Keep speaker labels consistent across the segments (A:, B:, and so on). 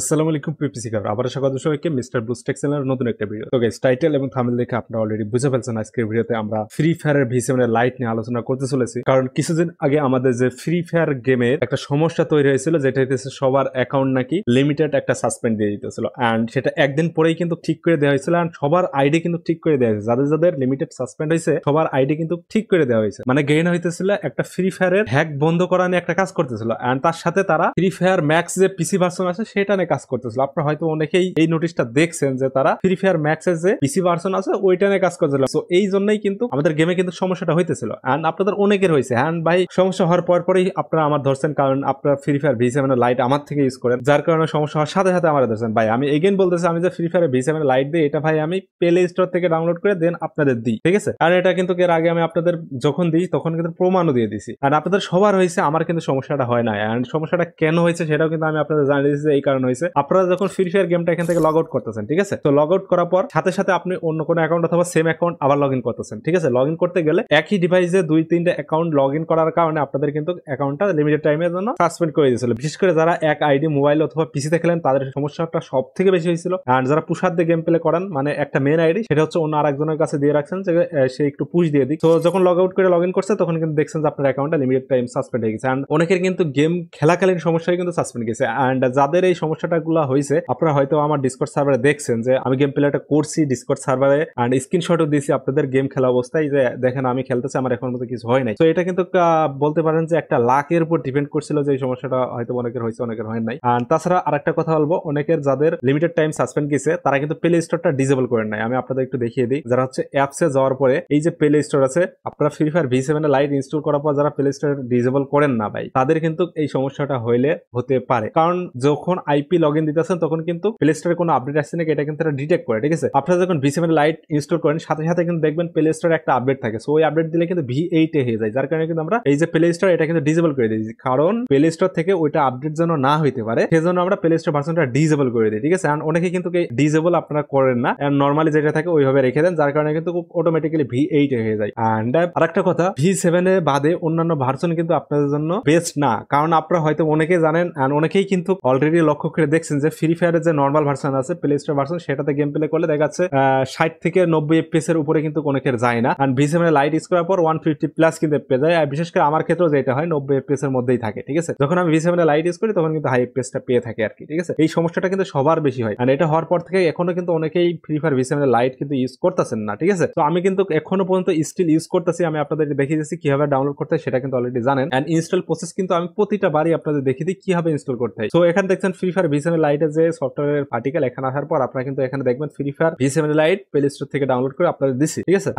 A: আসসালামু আলাইকুম পিপিসিকার আবার স্বাগত সবাইকে মিস্টার ব্লুস্টেক চ্যানেলের নতুন একটা ভিডিও তো গাইস টাইটেল এবং থাম্বনেল দেখে আপনারা অলরেডি বুঝে ফেলছেন আজকের ভিডিওতে আমরা ফ্রি ফায়ারের ভি সেভেনের লাইট নিয়ে আলোচনা করতে চলেছি কারণ কিছুদিন আগে আমাদের যে ফ্রি ফায়ার গেমের একটা সমস্যা তৈরি হয়েছিল যেটা হইতেছে সবার অ্যাকাউন্ট নাকি লিমিটেড একটা সাসপেন্ড দিয়ে দিতেছিল অ্যান্ড সেটা একদিন পরেই কিন্তু ঠিক করে দেওয়া হয়েছিল অ্যান্ড সবার আইডি কিন্তু ঠিক করে দেওয়া হয়েছে যাদের যাদের লিমিটেড সাসপেন্ড হয়েছে সবার আইডি কিন্তু ঠিক করে দেওয়া হয়েছে মানে গেইন হইতেছিল একটা ফ্রি ফায়ারের হ্যাক বন্ধ করা নিয়ে একটা কাজ করতেছিল অ্যান্ড তার সাথে তারা ফ্রি ফায়ার ম্যাক্স যে পিসি ভার্সন আছে সেটা নিয়ে কাজ করতেছিল আপনারা হয়তো অনেকেই এই নোটিশটা দেখছেন যে তারা ফ্রি ফায়ার ম্যাক্সের যে পিসি ভার্সন আছে ওইটা নিয়ে কাজ করছিল তো এই জন্যই কিন্তু আমাদের গেমে কিন্তু সমস্যাটা হইতেছিল অ্যান্ড আপনাদের অনেকের হয়েছে হ্যান্ড ভাই সমস্যা হওয়ার পর পরেই আপনারা আমার ধরছেন কারণ আপনারা ফ্রি ফায়ার ভি সেভেনের লাইট আমার থেকে ইউজ করেন যার কারণে সমস্যা হওয়ার সাথে সাথে আমার ধরছেন ভাই আমি এগেন বলতেছি আমি যে ফ্রি ফায়ার ভি সেভেনের লাইট দিই এটা ভাই আমি প্লে স্টোর থেকে ডাউনলোড করে দেন আপনাদের দিই ঠিক আছে কারণ এটা কিন্তু এর আগে আমি আপনাদের যখন দিই তখন কিন্তু প্রমাণও দিয়ে দিছি আর আপনাদের সবার হয়েছে আমার কিন্তু সমস্যাটা হয় না অ্যান্ড সমস্যাটা কেন হয়েছে সেটাও কিন্তু আমি আপনাদের জানিয়ে দিয়েছি এই কারণে হয়েছে আপনারা যখন ফ্রি ফায়ার গেমটা এখান থেকে লগ আউট করতেছেন ঠিক আছে তো লগ আউট করার পর সাথে সাথে আপনি অন্য কোনো অ্যাকাউন্ট অথবা সেম অ্যাকাউন্ট আবার লগ ইন করতেছেন ঠিক আছে লগ ইন করতে গেলে একই ডিভাইসে দুই তিনটা অ্যাকাউন্ট লগ ইন করার কারণে আপনাদের কিন্তু অ্যাকাউন্টটা লিমিটেড টাইমের জন্য সাসপেন্ড করে দিয়েছিল বিশেষ করে যারা এক আইডি মোবাইল অথবা পিসিতে খেলেন তাদের সমস্যাটা সব থেকে বেশি হয়েছিল আর যারা পুষার দিয়ে গেম প্লে করেন মানে একটা মেন আইডি সেটা হচ্ছে অন্য আরেকজনের কাছে দিয়ে রাখছেন যে সে একটু পুশ দিয়ে দিক তো যখন লগ আউট করে লগ ইন করছে তখন কিন্তু দেখছেন যে আপনার অ্যাকাউন্টটা লিমিটেড টাইম সাসপেন্ড হয়ে গেছে অ্যান্ড অনেকের কিন্তু গেম খেলাকালীন সমস্যায় কিন্তু সাসপেন্ড গেছে অ্যান্ড যাদের এই সমস্যা সমস্যাটাগুলো হয়েছে আপনারা হয়তো আমার ডিসকোর্ট সার্ভারে দেখছেন যে আমি গেম প্লেটা করছি ডিসকোর্ট সার্ভারে অ্যান্ড স্ক্রিনশটও দিয়েছি আপনাদের গেম খেলা অবস্থায় যে দেখেন আমি খেলতেছি আমার এখন মতো কিছু হয় নাই তো এটা কিন্তু বলতে পারেন যে একটা লাকের উপর ডিপেন্ড করছিল যে এই সমস্যাটা হয়তো অনেকের হয়েছে অনেকের হয় নাই অ্যান্ড তাছাড়া আরেকটা কথা বলবো অনেকের যাদের লিমিটেড টাইম সাসপেন্ড গেছে তারা কিন্তু প্লে স্টোরটা ডিজেবল করেন নাই আমি আপনাদের একটু দেখিয়ে দিই যারা হচ্ছে অ্যাপসে যাওয়ার পরে এই যে প্লে স্টোর আছে আপনারা Free Fire V seven Lite install করার পর যারা প্লে স্টোর ডিজেবল করেন না ভাই তাদের কিন্তু এই সমস্যাটা হইলে হতে পারে কারণ যখন আইপি টিপি লগ ইন দিতেছেন তখন কিন্তু প্লে স্টোরে কোনো আপডেট আসছে নাকি এটা কিন্তু তারা ডিটেক্ট করে ঠিক আছে আপনারা যখন ভি সেভেন লাইট ইনস্টল করেন সাথে সাথে কিন্তু দেখবেন প্লে স্টোরে একটা আপডেট থাকে সো ওই আপডেট দিলে কিন্তু ভি এইটে হয়ে যায় যার কারণে কিন্তু আমরা এই যে প্লে স্টোর এটা কিন্তু ডিজেবল করে দিয়েছি কারণ প্লে স্টোর থেকে ওইটা আপডেট যেন না হইতে পারে সেজন্য আমরা প্লে স্টোর ভার্সনটা ডিজেবল করে দিই ঠিক আছে অ্যান্ড অনেকে কিন্তু ডিজেবল আপনারা করেন না অ্যান্ড নর্মালি যেটা থাকে ওইভাবে রেখে দেন যার কারণে কিন্তু খুব অটোমেটিক্যালি ভি এইট হয়ে যায় অ্যান্ড আরেকটা কথা ভি সেভেন বাদে অন্যান্য ভার্সন কিন্তু আপনাদের জন্য বেস্ট না কারণ আপনারা হয়তো অনেকেই জানেন অ্যান্ড অনেকেই কিন্তু অলরেডি লক্ষ্য করে প্লে দেখছেন যে ফ্রি ফায়ারের যে নর্মাল ভার্সন আছে প্লে স্টোর ভার্সন সেটাতে গেম প্লে করলে দেখা যাচ্ছে ষাট থেকে নব্বই এফপিএস এর উপরে কিন্তু অনেকের যায় না আর ভিসেমের লাইট ইউজ করার পর ওয়ান ফিফটি প্লাস কিন্তু এফপিএস যায় আর বিশেষ করে আমার ক্ষেত্রেও যেটা হয় নব্বই এফপিএস এর মধ্যেই থাকে ঠিক আছে যখন আমি ভিসেমের লাইট ইউজ করি তখন কিন্তু হাই টা পেয়ে থাকে আর কি ঠিক আছে এই সমস্যাটা কিন্তু সবার বেশি হয় আর এটা হওয়ার পর থেকে এখনো কিন্তু অনেকেই ফ্রি ফায়ার ভিসেমের লাইট কিন্তু ইউজ করতেছেন না ঠিক আছে তো আমি কিন্তু এখনো পর্যন্ত স্টিল ইউজ করতেছি আমি আপনাদের দেখিয়ে দিচ্ছি কিভাবে ডাউনলোড করতে সেটা কিন্তু অলরেডি জানেন অ্যান্ড ইনস্টল প্রসেস কিন্তু আমি প্রতিটা বারই আপনাদের দেখিয়ে দিই কিভাবে ইনস্টল করতে হয় তো এখানে দেখছেন Free Fire Fire V seven লাইটের যে সফটওয়্যারের পার্টিকেল এখানে আসার পর আপনারা কিন্তু এখানে দেখবেন Free Fire V seven Lite Play Store থেকে ডাউনলোড করে আপনাদের দিচ্ছি ঠিক আছে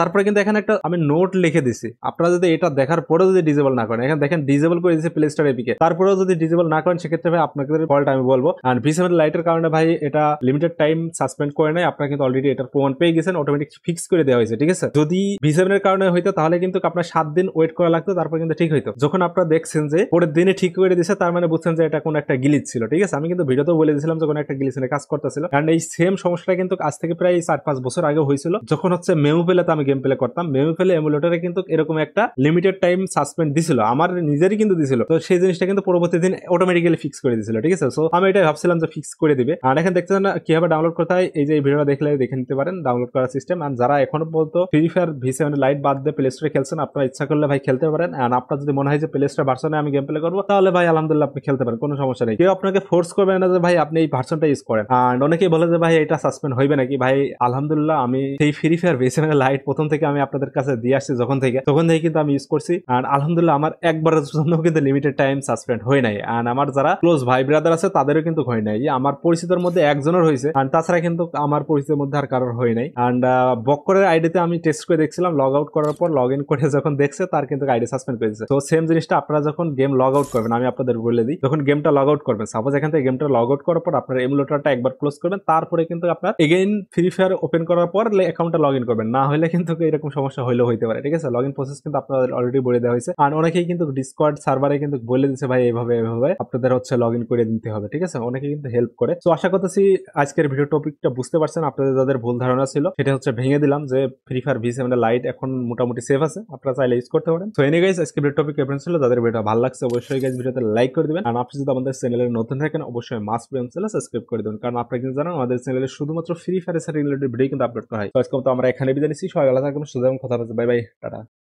A: তারপরে কিন্তু এখানে একটা আমি নোট লিখে দিছি আপনারা যদি এটা দেখার পরেও যদি ডিজেবল না করেন এখানে দেখেন ডিজেবল করে দিচ্ছে প্লে স্টোর এপিকে তারপরেও যদি ডিজেবল না করেন সেক্ষেত্রে ভাই আপনাদের ফল্ট আমি বলবো আর ভি সেভেন লাইটের কারণে ভাই এটা লিমিটেড টাইম সাসপেন্ড করে নেয় আপনারা কিন্তু অলরেডি এটার প্রমাণ পেয়ে গেছেন অটোমেটিক ফিক্স করে দেওয়া হয়েছে ঠিক আছে যদি ভি সেভেনের এর কারণে হইতো তাহলে কিন্তু আপনার সাত দিন ওয়েট করা লাগতো তারপর কিন্তু ঠিক হইতো যখন আপনারা দেখছেন যে পরের দিনে ঠিক করে দিছে তার মানে বুঝছেন যে এটা কোন একটা গিলিজ ছিল ঠিক আছে আমি কিন্তু ভিডিওতেও বলে দিয়েছিলাম যে একটা গ্লিসিনে কাজ করতেছিল কারণ এই সেম সমস্যাটা কিন্তু আজ থেকে প্রায় চার পাঁচ বছর আগে হয়েছিল যখন হচ্ছে মেমো পেলে আমি গেম প্লে করতাম মেমো পেলে এমুলেটারে কিন্তু এরকম একটা লিমিটেড টাইম সাসপেন্ড দিছিল আমার নিজেরই কিন্তু দিছিল তো সেই জিনিসটা কিন্তু পরবর্তী দিন অটোমেটিক্যালি ফিক্স করে দিছিল ঠিক আছে সো আমি এটা ভাবছিলাম যে ফিক্স করে দিবে আর এখন দেখতে না কিভাবে ডাউনলোড করতে হয় এই যে ভিডিওটা দেখলে দেখে নিতে পারেন ডাউনলোড করার সিস্টেম আর যারা এখনো বলতো Free Fire V seven Lite বাদ দিয়ে প্লে স্টোরে খেলছেন আপনারা ইচ্ছা করলে ভাই খেলতে পারেন আর আপনার যদি মনে হয় যে প্লে স্টোর ভার্সনে আমি গেম প্লে করবো তাহলে ভাই আলহামদুলিল্লাহ আপনি খেলতে পারেন কোনো সমস্যা নেই কেউ আপনাকে ফোর্স করবে না যে ভাই আপনি এই ভার্সনটা ইউজ করেন অ্যান্ড অনেকেই বলে যে ভাই এটা সাসপেন্ড হইবে নাকি ভাই আলহামদুলিল্লাহ আমি সেই ফ্রি ফায়ার মানে লাইট প্রথম থেকে আমি আপনাদের কাছে দিয়ে আসছি যখন থেকে তখন থেকে কিন্তু আমি ইউজ করছি অ্যান্ড আলহামদুলিল্লাহ আমার একবারের জন্য কিন্তু লিমিটেড টাইম সাসপেন্ড হয়ে নাই অ্যান্ড আমার যারা ক্লোজ ভাই ব্রাদার আছে তাদেরও কিন্তু হয় নাই আমার পরিচিতর মধ্যে একজনের হয়েছে অ্যান্ড তাছাড়া কিন্তু আমার পরিচিতের মধ্যে আর কারোর হয় নাই অ্যান্ড বক্করের আইডিতে আমি টেস্ট করে দেখছিলাম লগ আউট করার পর লগ ইন করে যখন দেখছে তার কিন্তু আইডি সাসপেন্ড করেছে তো সেম জিনিসটা আপনারা যখন গেম লগ আউট করবেন আমি আপনাদের বলে দিই যখন গেমটা লগ আউট করবেন সাপোজ সাপোজ এখান থেকে গেমটা লগ আউট করার পর আপনার এমুলেটারটা একবার ক্লোজ করবেন তারপরে কিন্তু আপনার এগেইন ফ্রি ফায়ার ওপেন করার পর অ্যাকাউন্টটা লগ ইন করবেন না হলে কিন্তু এরকম সমস্যা হলেও হইতে পারে ঠিক আছে লগ ইন প্রসেস কিন্তু আপনাদের অলরেডি বলে দেওয়া হয়েছে আর অনেকেই কিন্তু ডিসকর্ড সার্ভারে কিন্তু বলে দিচ্ছে ভাই এভাবে এভাবে আপনাদের হচ্ছে লগ ইন করে দিতে হবে ঠিক আছে অনেকে কিন্তু হেল্প করে তো আশা করতেছি আজকের ভিডিও টপিকটা বুঝতে পারছেন আপনাদের যাদের ভুল ধারণা ছিল সেটা হচ্ছে ভেঙে দিলাম যে Free Fire V seven Lite এখন মোটামুটি সেফ আছে আপনারা চাইলে ইউজ করতে পারেন তো এনে গাইজ আজকে ভিডিও টপিক এফারেন্স ছিল যাদের ভিডিও ভালো লাগছে অবশ্যই গাইজ ভিডিওতে লাইক করে দিবেন আর আপনি যদি আমাদের চ্যানেলের নতুন থাকেন অবশ্যই মাস্ট প্রিয়ম চ্যানেল সাবস্ক্রাইব করে দেবেন কারণ আপনারা কিন্তু জানেন আমাদের চ্যানেলে শুধুমাত্র ফ্রি ফায়ার সাথে রিলেটেড ভিডিও কিন্তু আপলোড করা হয় তো আজকে তো আমরা এখানে বিদায় নিচ্ছি সবাই ভালো থাকবেন সুযোগ কথা বাই বাই টাটা